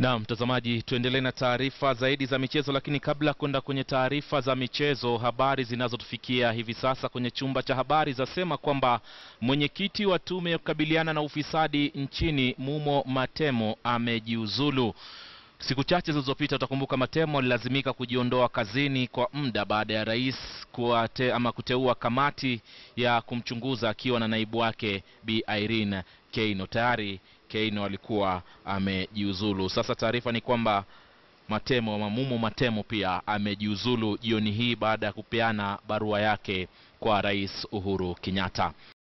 Na mtazamaji, tuendelee na taarifa zaidi za michezo, lakini kabla kwenda kwenye taarifa za michezo, habari zinazotufikia hivi sasa kwenye chumba cha habari zasema kwamba mwenyekiti wa tume ya kukabiliana na ufisadi nchini Mumo Matemo amejiuzulu. Siku chache zilizopita, utakumbuka Matemo alilazimika kujiondoa kazini kwa muda baada ya rais kuate, ama kuteua kamati ya kumchunguza akiwa na naibu wake Bi Irene Keino. Tayari Keino alikuwa amejiuzulu. Sasa taarifa ni kwamba Matemo Mamumo Matemo pia amejiuzulu jioni hii baada ya kupeana barua yake kwa Rais Uhuru Kenyatta.